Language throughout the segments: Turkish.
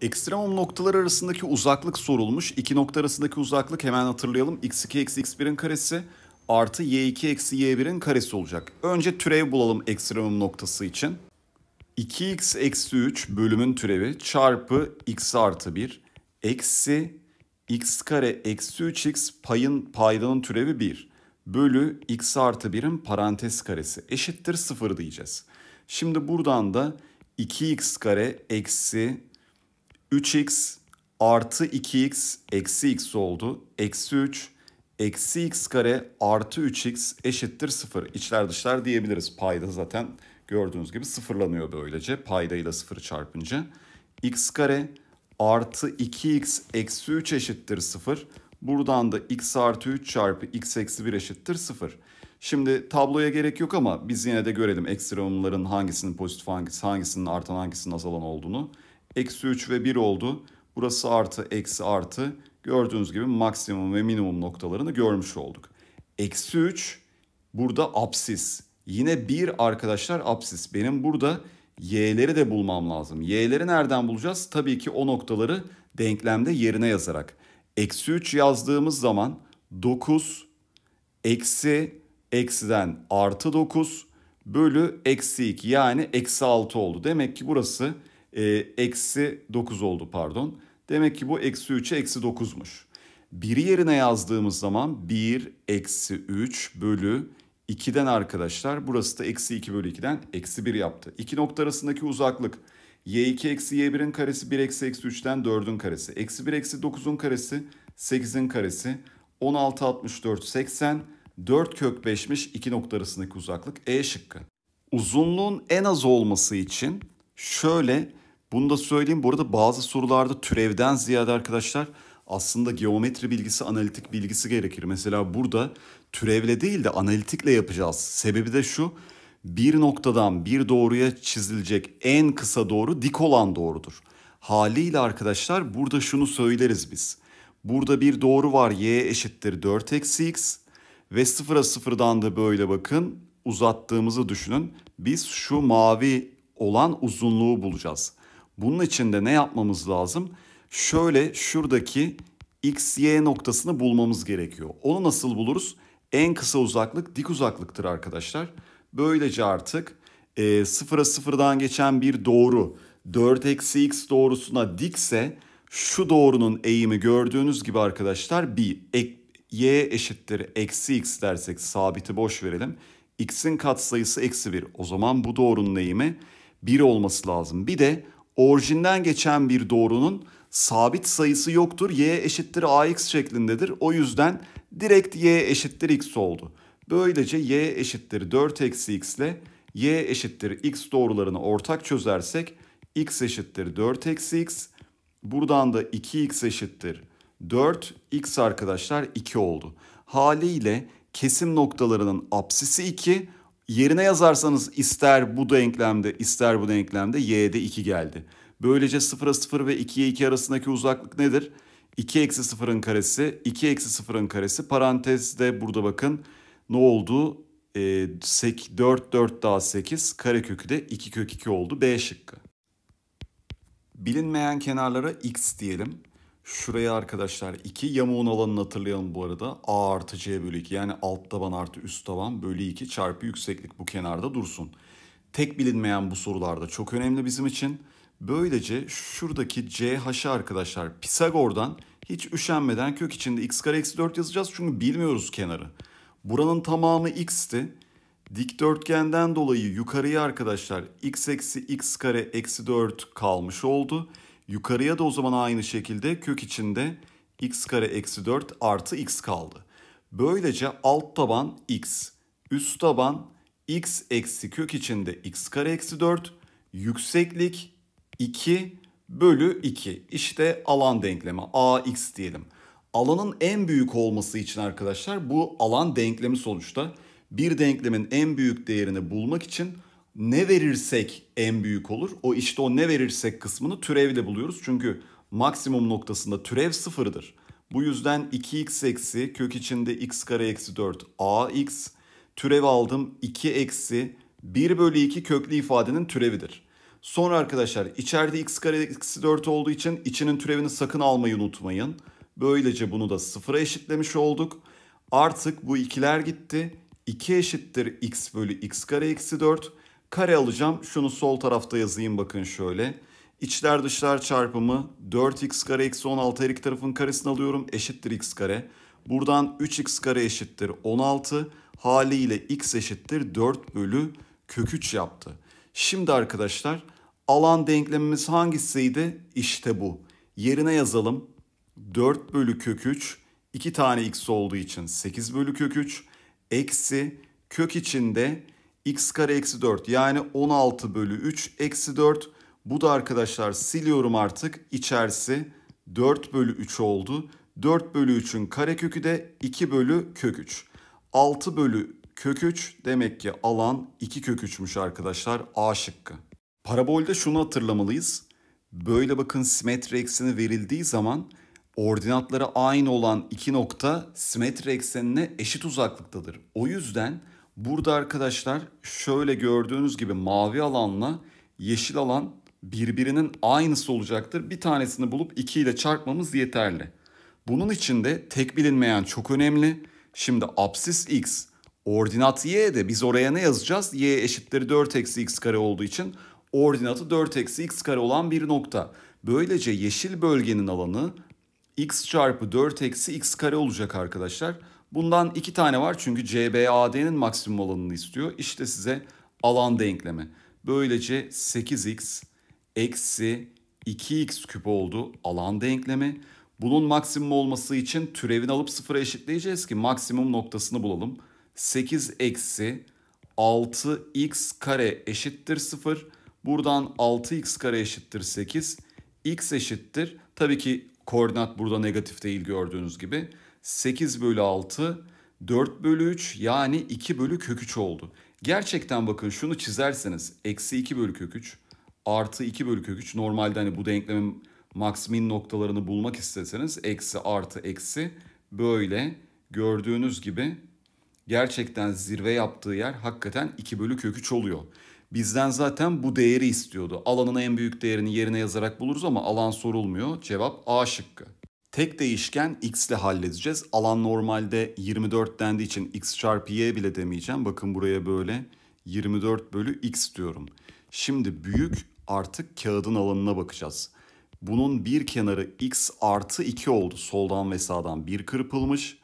Ekstremum noktalar arasındaki uzaklık sorulmuş. İki nokta arasındaki uzaklık hemen hatırlayalım. x2 eksi x1'in karesi artı y2 eksi y1'in karesi olacak. Önce türev bulalım ekstremum noktası için. 2x eksi 3 bölümün türevi çarpı x artı 1 eksi x kare eksi 3x payın paydanın türevi 1 bölü x artı 1'in parantez karesi eşittir 0 diyeceğiz. Şimdi buradan da 2x kare eksi 3x artı 2x eksi x oldu. Eksi 3 eksi x kare artı 3x eşittir 0. İçler dışlar diyebiliriz. Payda zaten gördüğünüz gibi sıfırlanıyor böylece. paydayla sıfır çarpınca. x kare artı 2x eksi 3 eşittir 0. Buradan da x artı 3 çarpı x eksi 1 eşittir 0. Şimdi tabloya gerek yok ama biz yine de görelim ekstremumların hangisinin pozitif hangisi, hangisinin artan hangisinin azalan olduğunu. Eksi 3 ve 1 oldu. Burası artı, eksi artı. Gördüğünüz gibi maksimum ve minimum noktalarını görmüş olduk. Eksi 3 burada absis. Yine 1 arkadaşlar absis. Benim burada y'leri de bulmam lazım. Y'leri nereden bulacağız? Tabii ki o noktaları denklemde yerine yazarak. Eksi 3 yazdığımız zaman 9 eksi eksiden artı 9 bölü eksi 2 yani eksi 6 oldu. Demek ki burası ee, eksi 9 oldu pardon. Demek ki bu eksi 3'e eksi 9'muş. 1'i yerine yazdığımız zaman 1 eksi 3 bölü 2'den arkadaşlar burası da eksi 2 bölü 2'den eksi 1 yaptı. İki nokta arasındaki uzaklık y2 eksi y1'in karesi 1 eksi eksi 3'ten 4'ün karesi. Eksi 1 eksi 9'un karesi 8'in karesi 16 64 80 4 kök 5'miş iki nokta arasındaki uzaklık E şıkkı. Uzunluğun en az olması için şöyle bunu da söyleyeyim. Bu arada bazı sorularda türevden ziyade arkadaşlar aslında geometri bilgisi, analitik bilgisi gerekir. Mesela burada türevle değil de analitikle yapacağız. Sebebi de şu. Bir noktadan bir doğruya çizilecek en kısa doğru dik olan doğrudur. Haliyle arkadaşlar burada şunu söyleriz biz. Burada bir doğru var y eşittir 4 eksi x ve sıfıra sıfırdan da böyle bakın uzattığımızı düşünün. Biz şu mavi olan uzunluğu bulacağız. Bunun için de ne yapmamız lazım? Şöyle şuradaki x, y noktasını bulmamız gerekiyor. Onu nasıl buluruz? En kısa uzaklık dik uzaklıktır arkadaşlar. Böylece artık e, sıfıra sıfırdan geçen bir doğru 4 eksi x doğrusuna dikse şu doğrunun eğimi gördüğünüz gibi arkadaşlar bir ek, y eşittir eksi x dersek sabiti boş verelim. x'in katsayısı eksi 1. O zaman bu doğrunun eğimi 1 olması lazım. Bir de Orijinden geçen bir doğrunun sabit sayısı yoktur. Y eşittir AX şeklindedir. O yüzden direkt Y eşittir X oldu. Böylece Y eşittir 4 eksi X ile Y eşittir X doğrularını ortak çözersek X eşittir 4 eksi X. Buradan da 2X eşittir 4. X arkadaşlar 2 oldu. Haliyle kesim noktalarının apsisi 2. Yerine yazarsanız ister bu denklemde ister bu denklemde y'de 2 geldi. Böylece 0'a 0 ve 2'ye 2 arasındaki uzaklık nedir? 2 eksi 0'ın karesi, 2 eksi 0'ın karesi. Parantezde burada bakın ne oldu? E, 4, 4 daha 8, kare kökü de 2 kök 2 oldu. B şıkkı. Bilinmeyen kenarlara x diyelim. Şuraya arkadaşlar iki yamuğun alanını hatırlayalım bu arada. A artı C bölü 2 yani alt taban artı üst taban bölü 2 çarpı yükseklik bu kenarda dursun. Tek bilinmeyen bu sorularda çok önemli bizim için. Böylece şuradaki C haşı arkadaşlar Pisagor'dan hiç üşenmeden kök içinde x kare eksi 4 yazacağız. Çünkü bilmiyoruz kenarı. Buranın tamamı x'ti. Dikdörtgenden dolayı yukarıya arkadaşlar x eksi x kare eksi 4 kalmış oldu. Yukarıya da o zaman aynı şekilde kök içinde x kare eksi 4 artı x kaldı. Böylece alt taban x, üst taban x eksi kök içinde x kare eksi 4, yükseklik 2 bölü 2. İşte alan denklemi ax diyelim. Alanın en büyük olması için arkadaşlar bu alan denklemi sonuçta. Bir denklemin en büyük değerini bulmak için ne verirsek en büyük olur. O işte o ne verirsek kısmını türevle buluyoruz. Çünkü maksimum noktasında türev sıfırdır. Bu yüzden 2x eksi kök içinde x kare eksi 4 ax türev aldım 2 eksi 1 bölü 2 köklü ifadenin türevidir. Sonra arkadaşlar içeride x kare eksi 4 olduğu için içinin türevini sakın almayı unutmayın. Böylece bunu da sıfıra eşitlemiş olduk. Artık bu ikiler gitti. 2 eşittir x bölü x kare eksi 4. Kare alacağım. Şunu sol tarafta yazayım bakın şöyle. İçler dışlar çarpımı 4x kare eksi 16 her iki tarafın karesini alıyorum. Eşittir x kare. Buradan 3x kare eşittir 16. Haliyle x eşittir 4 bölü kök 3 yaptı. Şimdi arkadaşlar alan denklemimiz hangisiydi? İşte bu. Yerine yazalım. 4 bölü kök 3 2 tane x olduğu için 8 bölü kök 3 eksi kök içinde x kare eksi 4 yani 16 bölü 3 eksi 4. Bu da arkadaşlar siliyorum artık içerisi 4 bölü 3 oldu. 4 bölü 3'ün karekökü de 2 bölü kök 3. 6 bölü kök 3 demek ki alan 2 kök 3'müş arkadaşlar A şıkkı. Parabolde şunu hatırlamalıyız. Böyle bakın simetri ekseni verildiği zaman ordinatları aynı olan iki nokta simetri eksenine eşit uzaklıktadır. O yüzden Burada arkadaşlar şöyle gördüğünüz gibi mavi alanla yeşil alan birbirinin aynısı olacaktır. Bir tanesini bulup 2 ile çarpmamız yeterli. Bunun için de tek bilinmeyen çok önemli. Şimdi absis x ordinat y de biz oraya ne yazacağız? y eşittir 4 eksi x kare olduğu için ordinatı 4 eksi x kare olan bir nokta. Böylece yeşil bölgenin alanı x çarpı 4 eksi x kare olacak arkadaşlar. Bundan iki tane var çünkü CBAD'nin maksimum alanını istiyor. İşte size alan denklemi. Böylece 8x eksi 2x küp oldu alan denklemi. Bunun maksimum olması için türevini alıp sıfıra eşitleyeceğiz ki maksimum noktasını bulalım. 8 eksi 6x kare eşittir 0. Buradan 6x kare eşittir 8. x eşittir. Tabii ki koordinat burada negatif değil gördüğünüz gibi. 8 bölü 6 4 bölü 3 yani 2 bölü kök 3 oldu. Gerçekten bakın şunu çizerseniz eksi 2 bölü kök 3 artı 2 bölü kök 3 normalde hani bu denklemin max noktalarını bulmak isteseniz eksi artı eksi böyle gördüğünüz gibi gerçekten zirve yaptığı yer hakikaten 2 bölü kök 3 oluyor. Bizden zaten bu değeri istiyordu. Alanın en büyük değerini yerine yazarak buluruz ama alan sorulmuyor. Cevap A şıkkı tek değişken x ile halledeceğiz. Alan normalde 24 dendiği için x çarpı y bile demeyeceğim. Bakın buraya böyle 24 bölü x diyorum. Şimdi büyük artık kağıdın alanına bakacağız. Bunun bir kenarı x artı 2 oldu. Soldan ve sağdan 1 kırpılmış.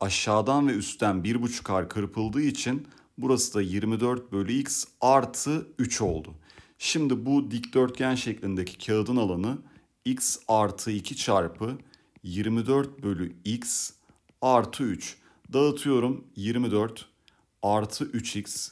Aşağıdan ve üstten 1,5'ar kırpıldığı için burası da 24 bölü x artı 3 oldu. Şimdi bu dikdörtgen şeklindeki kağıdın alanı x artı 2 çarpı 24 bölü x artı 3. Dağıtıyorum 24 artı 3x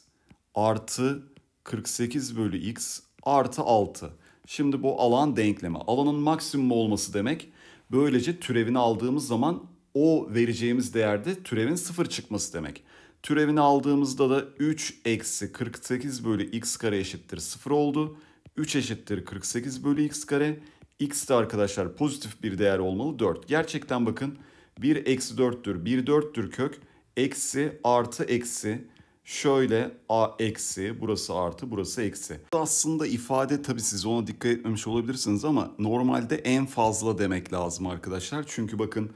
artı 48 bölü x artı 6. Şimdi bu alan denklemi. Alanın maksimum olması demek. Böylece türevini aldığımız zaman o vereceğimiz değerde türevin sıfır çıkması demek. Türevini aldığımızda da 3 eksi 48 bölü x kare eşittir sıfır oldu. 3 eşittir 48 bölü x kare. X de arkadaşlar pozitif bir değer olmalı 4. Gerçekten bakın 1 eksi 4'tür. 1 4'tür kök. Eksi artı eksi. Şöyle a eksi burası artı burası eksi. Bu Aslında ifade tabii siz ona dikkat etmemiş olabilirsiniz ama normalde en fazla demek lazım arkadaşlar. Çünkü bakın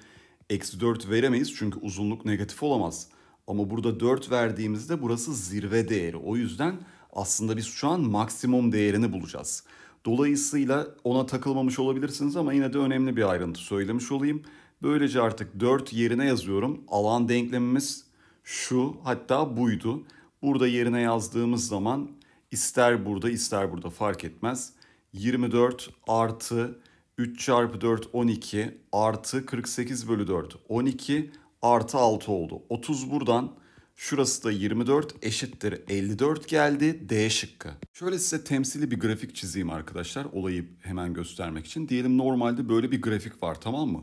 eksi 4 veremeyiz çünkü uzunluk negatif olamaz. Ama burada 4 verdiğimizde burası zirve değeri. O yüzden aslında biz şu an maksimum değerini bulacağız. Dolayısıyla ona takılmamış olabilirsiniz ama yine de önemli bir ayrıntı söylemiş olayım. Böylece artık 4 yerine yazıyorum. Alan denklemimiz şu hatta buydu. Burada yerine yazdığımız zaman ister burada ister burada fark etmez. 24 artı 3 çarpı 4 12 artı 48 bölü 4 12 artı 6 oldu. 30 buradan Şurası da 24 eşittir 54 geldi D şıkkı. Şöyle size temsili bir grafik çizeyim arkadaşlar olayı hemen göstermek için. Diyelim normalde böyle bir grafik var tamam mı?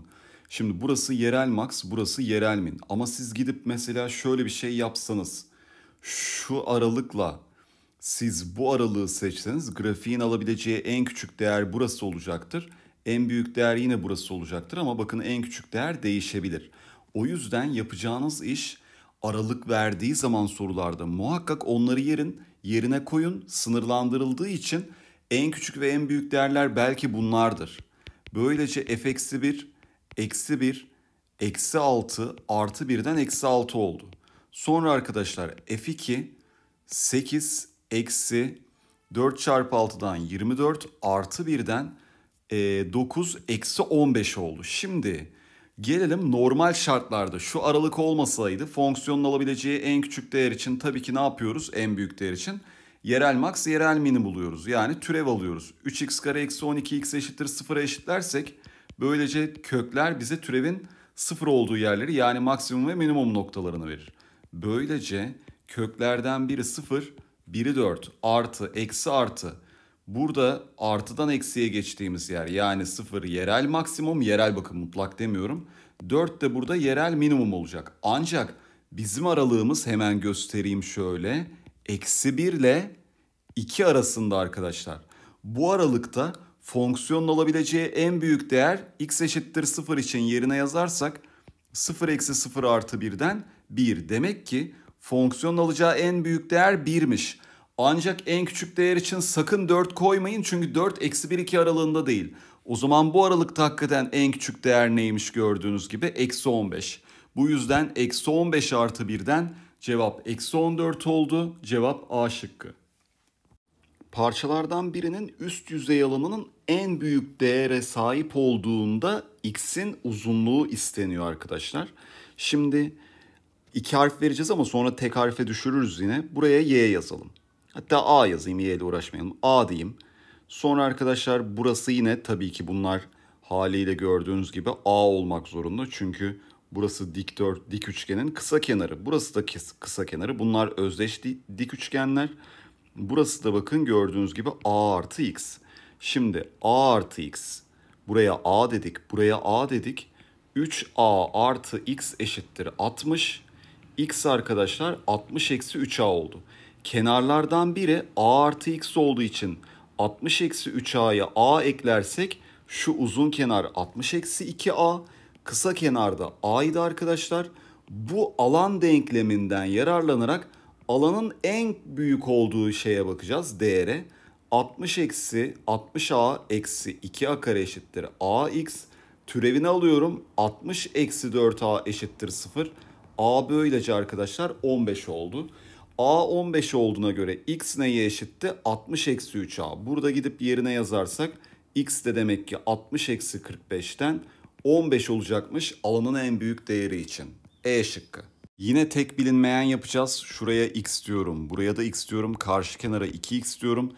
Şimdi burası yerel max, burası yerel min. Ama siz gidip mesela şöyle bir şey yapsanız. Şu aralıkla siz bu aralığı seçseniz grafiğin alabileceği en küçük değer burası olacaktır. En büyük değer yine burası olacaktır ama bakın en küçük değer değişebilir. O yüzden yapacağınız iş aralık verdiği zaman sorularda muhakkak onları yerin, yerine koyun. Sınırlandırıldığı için en küçük ve en büyük değerler belki bunlardır. Böylece f eksi 1, eksi 1, eksi 6, artı 1'den eksi 6 oldu. Sonra arkadaşlar f2, 8, eksi 4 çarpı 6'dan 24 artı 1'den 9 eksi 15 oldu. Şimdi Gelelim normal şartlarda şu aralık olmasaydı fonksiyonun alabileceği en küçük değer için tabii ki ne yapıyoruz en büyük değer için? Yerel max yerel mini buluyoruz yani türev alıyoruz. 3x kare eksi 12x eşittir 0'a eşitlersek böylece kökler bize türevin 0 olduğu yerleri yani maksimum ve minimum noktalarını verir. Böylece köklerden biri 0, biri 4 artı eksi artı Burada artıdan eksiye geçtiğimiz yer yani sıfır yerel maksimum, yerel bakın mutlak demiyorum. 4 de burada yerel minimum olacak. Ancak bizim aralığımız hemen göstereyim şöyle. Eksi 1 ile 2 arasında arkadaşlar. Bu aralıkta fonksiyonun olabileceği en büyük değer x eşittir 0 için yerine yazarsak 0 eksi 0 artı 1'den 1. Demek ki fonksiyonun alacağı en büyük değer 1'miş. Ancak en küçük değer için sakın 4 koymayın çünkü 4 eksi 1 2 aralığında değil. O zaman bu aralıkta hakikaten en küçük değer neymiş gördüğünüz gibi eksi 15. Bu yüzden eksi 15 artı 1'den cevap eksi 14 oldu. Cevap A şıkkı. Parçalardan birinin üst yüzey alanının en büyük değere sahip olduğunda x'in uzunluğu isteniyor arkadaşlar. Şimdi iki harf vereceğiz ama sonra tek harfe düşürürüz yine. Buraya y yazalım. Hatta A yazayım Y ile uğraşmayalım. A diyeyim. Sonra arkadaşlar burası yine tabii ki bunlar haliyle gördüğünüz gibi A olmak zorunda. Çünkü burası dik dört, dik üçgenin kısa kenarı. Burası da kısa kenarı. Bunlar özdeş dik üçgenler. Burası da bakın gördüğünüz gibi A artı X. Şimdi A artı X. Buraya A dedik. Buraya A dedik. 3A artı X eşittir 60. X arkadaşlar 60 eksi 3A oldu. Kenarlardan biri a artı x olduğu için 60 eksi 3a'ya a eklersek şu uzun kenar 60 eksi 2a kısa kenarda a'ydı arkadaşlar. Bu alan denkleminden yararlanarak alanın en büyük olduğu şeye bakacağız değere. 60 eksi 60a eksi 2a kare eşittir x. Türevini alıyorum 60 eksi 4a eşittir 0. a böylece arkadaşlar 15 oldu. A 15 olduğuna göre x neye eşitti? 60 eksi 3a. Burada gidip yerine yazarsak x de demek ki 60 eksi 45'ten 15 olacakmış alanın en büyük değeri için. E şıkkı. Yine tek bilinmeyen yapacağız. Şuraya x diyorum, buraya da x diyorum, karşı kenara 2x diyorum.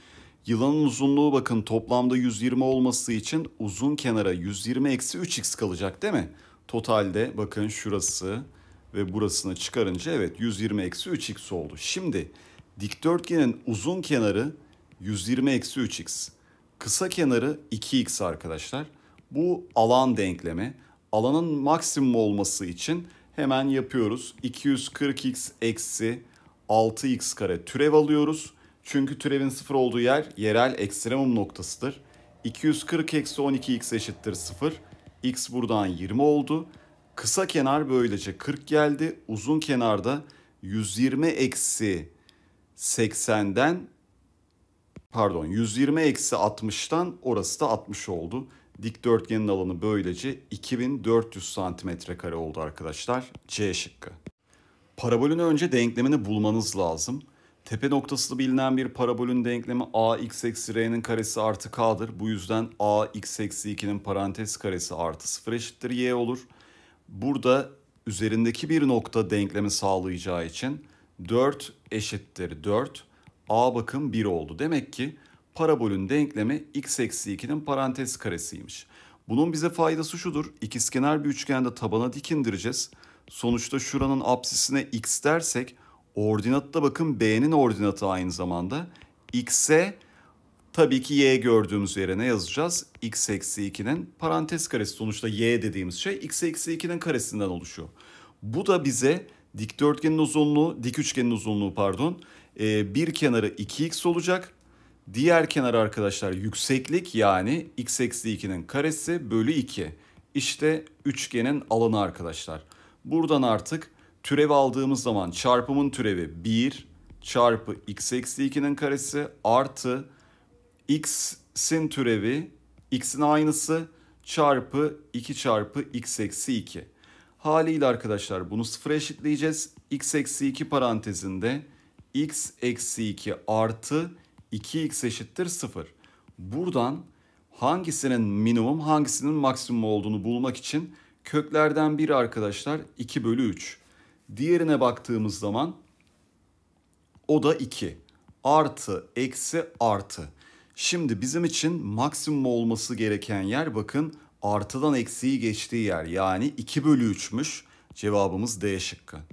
Yılanın uzunluğu bakın toplamda 120 olması için uzun kenara 120 eksi 3x kalacak değil mi? Totalde bakın şurası ve burasına çıkarınca evet 120 eksi 3x oldu. Şimdi dikdörtgenin uzun kenarı 120 eksi 3x. Kısa kenarı 2x arkadaşlar. Bu alan denklemi. Alanın maksimum olması için hemen yapıyoruz. 240x eksi 6x kare türev alıyoruz. Çünkü türevin sıfır olduğu yer yerel ekstremum noktasıdır. 240 eksi 12x eşittir 0. x buradan 20 oldu. Kısa kenar böylece 40 geldi. Uzun kenarda 120 eksi 80'den pardon 120 eksi 60'tan orası da 60 oldu. Dikdörtgenin alanı böylece 2400 santimetre kare oldu arkadaşlar. C şıkkı. Parabolün önce denklemini bulmanız lazım. Tepe noktası bilinen bir parabolün denklemi ax eksi r'nin karesi artı k'dır. Bu yüzden ax eksi 2'nin parantez karesi artı 0 eşittir y olur burada üzerindeki bir nokta denklemi sağlayacağı için 4 eşittir 4. A bakım 1 oldu. Demek ki parabolün denklemi x eksi 2'nin parantez karesiymiş. Bunun bize faydası şudur. İkizkenar bir üçgende tabana dikindireceğiz. Sonuçta şuranın apsisine x dersek ordinatta bakın b'nin ordinatı aynı zamanda. x'e Tabii ki y gördüğümüz yere ne yazacağız? x eksi 2'nin parantez karesi. Sonuçta y dediğimiz şey x eksi 2'nin karesinden oluşuyor. Bu da bize dikdörtgenin uzunluğu, dik üçgenin uzunluğu pardon. E, bir kenarı 2x olacak. Diğer kenar arkadaşlar yükseklik yani x eksi 2'nin karesi bölü 2. İşte üçgenin alanı arkadaşlar. Buradan artık türev aldığımız zaman çarpımın türevi 1 çarpı x eksi 2'nin karesi artı x'in türevi x'in aynısı çarpı 2 çarpı x eksi 2. Haliyle arkadaşlar bunu sıfır eşitleyeceğiz. x eksi 2 parantezinde x eksi 2 artı 2x eşittir 0. Buradan hangisinin minimum hangisinin maksimum olduğunu bulmak için köklerden biri arkadaşlar 2 bölü 3. Diğerine baktığımız zaman o da 2 artı eksi artı. Şimdi bizim için maksimum olması gereken yer bakın artıdan eksiği geçtiği yer yani 2 bölü 3'müş. Cevabımız D şıkkı.